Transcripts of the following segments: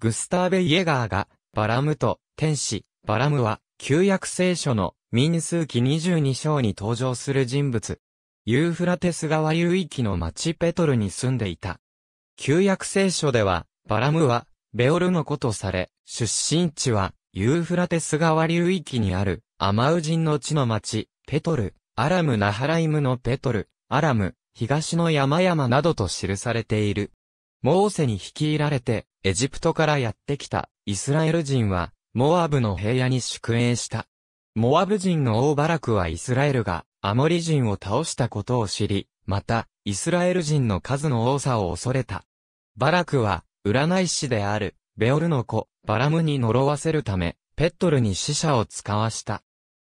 グスターベ・イエガーが、バラムと天使、バラムは、旧約聖書の民数記22章に登場する人物。ユーフラテス川流域の町ペトルに住んでいた。旧約聖書では、バラムは、ベオルの子とされ、出身地は、ユーフラテス川流域にある、アマウ人の地の町、ペトル、アラム・ナハライムのペトル、アラム、東の山々などと記されている。モーセに率いられて、エジプトからやってきたイスラエル人は、モアブの平野に宿営した。モアブ人の王バラクはイスラエルがアモリ人を倒したことを知り、また、イスラエル人の数の多さを恐れた。バラクは、占い師である、ベオルの子、バラムに呪わせるため、ペットルに死者を使わした。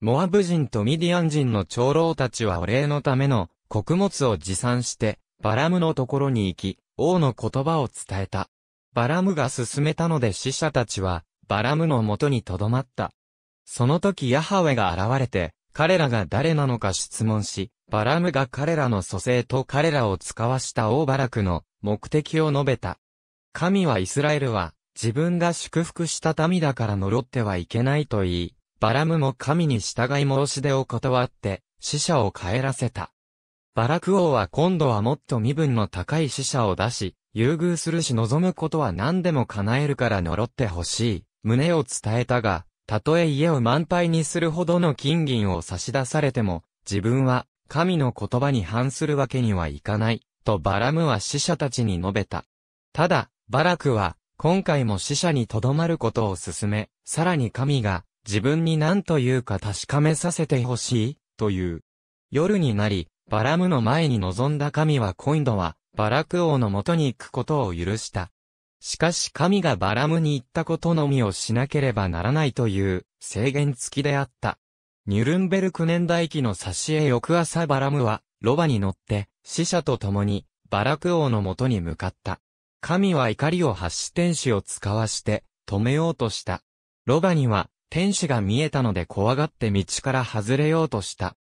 モアブ人とミディアン人の長老たちはお礼のための穀物を持参して、バラムのところに行き、王の言葉を伝えた。バラムが進めたので死者たちは、バラムの元に留まった。その時ヤハウェが現れて、彼らが誰なのか質問し、バラムが彼らの蘇生と彼らを使わした大バラクの目的を述べた。神はイスラエルは、自分が祝福した民だから呪ってはいけないと言い、バラムも神に従い申し出を断って、死者を帰らせた。バラク王は今度はもっと身分の高い死者を出し、優遇するし望むことは何でも叶えるから呪ってほしい、胸を伝えたが、たとえ家を満杯にするほどの金銀を差し出されても、自分は、神の言葉に反するわけにはいかない、とバラムは死者たちに述べた。ただ、バラクは、今回も死者に留まることを勧め、さらに神が、自分に何というか確かめさせてほしい、という。夜になり、バラムの前に臨んだ神は今度は、バラク王のもとに行くことを許した。しかし神がバラムに行ったことのみをしなければならないという制限付きであった。ニュルンベルク年代記の挿絵翌朝バラムは、ロバに乗って、死者と共に、バラク王のもとに向かった。神は怒りを発し天使を使わして、止めようとした。ロバには、天使が見えたので怖がって道から外れようとした。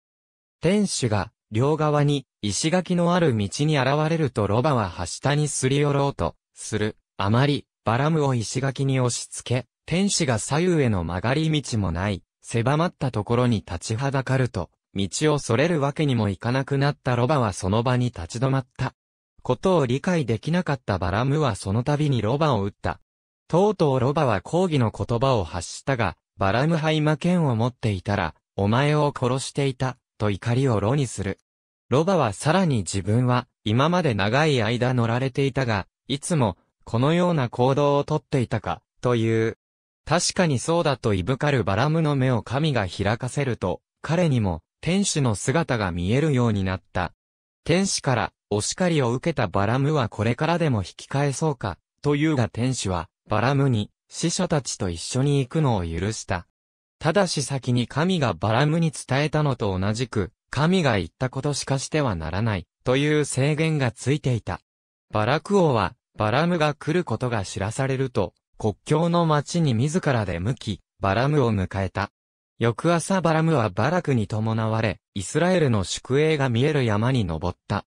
天使が、両側に石垣のある道に現れるとロバは端下にすり寄ろうとする。あまり、バラムを石垣に押し付け、天使が左右への曲がり道もない、狭まったところに立ちはだかると、道を逸れるわけにもいかなくなったロバはその場に立ち止まった。ことを理解できなかったバラムはその度にロバを撃った。とうとうロバは抗議の言葉を発したが、バラムハイマ剣を持っていたら、お前を殺していた。と怒りを炉にする。ロバはさらに自分は、今まで長い間乗られていたが、いつも、このような行動をとっていたか、という。確かにそうだといぶかるバラムの目を神が開かせると、彼にも、天使の姿が見えるようになった。天使から、お叱りを受けたバラムはこれからでも引き返そうか、というが天使は、バラムに、死者たちと一緒に行くのを許した。ただし先に神がバラムに伝えたのと同じく、神が言ったことしかしてはならない、という制限がついていた。バラク王は、バラムが来ることが知らされると、国境の町に自ら出向き、バラムを迎えた。翌朝バラムはバラクに伴われ、イスラエルの宿営が見える山に登った。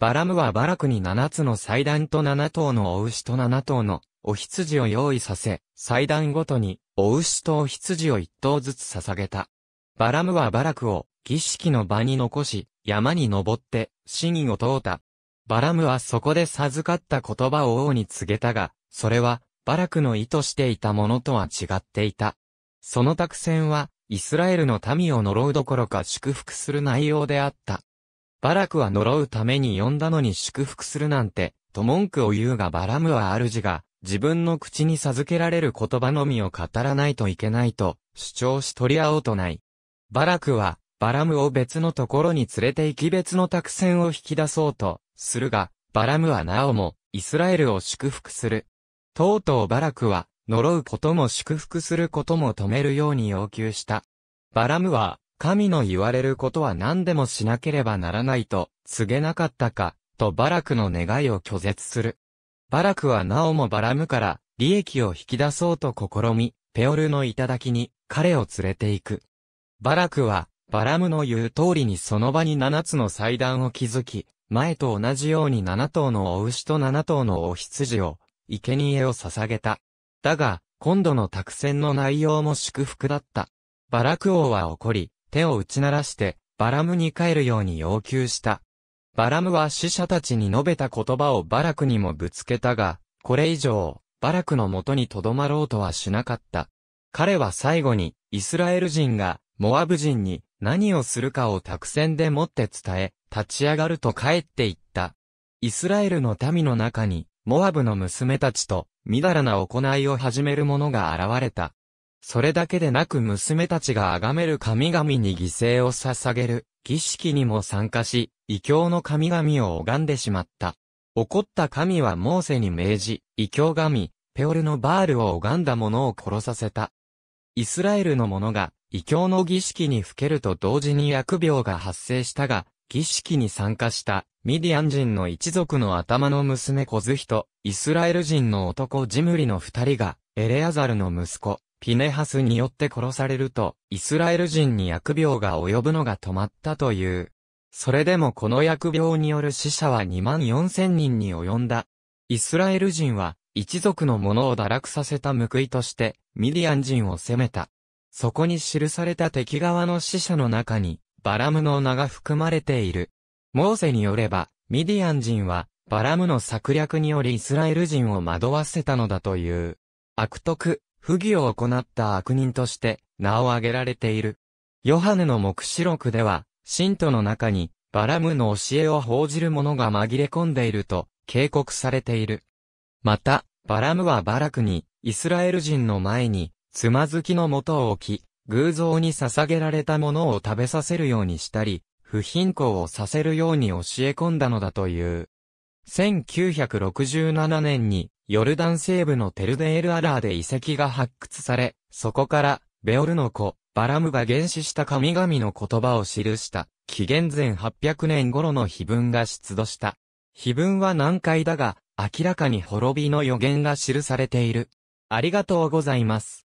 バラムはバラクに七つの祭壇と七頭のお牛と七頭のお羊を用意させ、祭壇ごとにお牛と羊を一頭ずつ捧げた。バラムはバラクを儀式の場に残し、山に登って死にを通った。バラムはそこで授かった言葉を王に告げたが、それはバラクの意図していたものとは違っていた。その託戦は、イスラエルの民を呪うどころか祝福する内容であった。バラクは呪うために呼んだのに祝福するなんて、と文句を言うがバラムは主が、自分の口に授けられる言葉のみを語らないといけないと主張し取り合おうとない。バラクは、バラムを別のところに連れて行き別の託戦を引き出そうとするが、バラムはなおも、イスラエルを祝福する。とうとうバラクは、呪うことも祝福することも止めるように要求した。バラムは、神の言われることは何でもしなければならないと、告げなかったか、とバラクの願いを拒絶する。バラクはなおもバラムから利益を引き出そうと試み、ペオルの頂に彼を連れて行く。バラクは、バラムの言う通りにその場に七つの祭壇を築き、前と同じように七頭のお牛と七頭のお羊を、生贄を捧げた。だが、今度の託戦の内容も祝福だった。バラク王は怒り、手を打ち鳴らして、バラムに帰るように要求した。バラムは死者たちに述べた言葉をバラクにもぶつけたが、これ以上、バラクのもとに留まろうとはしなかった。彼は最後に、イスラエル人が、モアブ人に、何をするかを託戦でもって伝え、立ち上がると帰っていった。イスラエルの民の中に、モアブの娘たちと、みだらな行いを始める者が現れた。それだけでなく娘たちが崇める神々に犠牲を捧げる儀式にも参加し、異教の神々を拝んでしまった。怒った神はモーセに命じ、異教神、ペオルのバールを拝んだ者を殺させた。イスラエルの者が、異教の儀式にふけると同時に疫病が発生したが、儀式に参加した、ミディアン人の一族の頭の娘コズヒと、イスラエル人の男ジムリの二人が、エレアザルの息子、フネハスによって殺されると、イスラエル人に疫病が及ぶのが止まったという。それでもこの疫病による死者は2万4千人に及んだ。イスラエル人は、一族の者を堕落させた報いとして、ミディアン人を攻めた。そこに記された敵側の死者の中に、バラムの名が含まれている。モーセによれば、ミディアン人は、バラムの策略によりイスラエル人を惑わせたのだという。悪徳、不義を行った悪人として名を挙げられている。ヨハネの目視録では、信徒の中に、バラムの教えを報じる者が紛れ込んでいると警告されている。また、バラムはバラクに、イスラエル人の前に、つまずきの元を置き、偶像に捧げられたものを食べさせるようにしたり、不貧困をさせるように教え込んだのだという。1967年にヨルダン西部のテルデエルアラーで遺跡が発掘され、そこから、ベオルの子、バラムが原始した神々の言葉を記した、紀元前800年頃の碑文が出土した。碑文は難解だが、明らかに滅びの予言が記されている。ありがとうございます。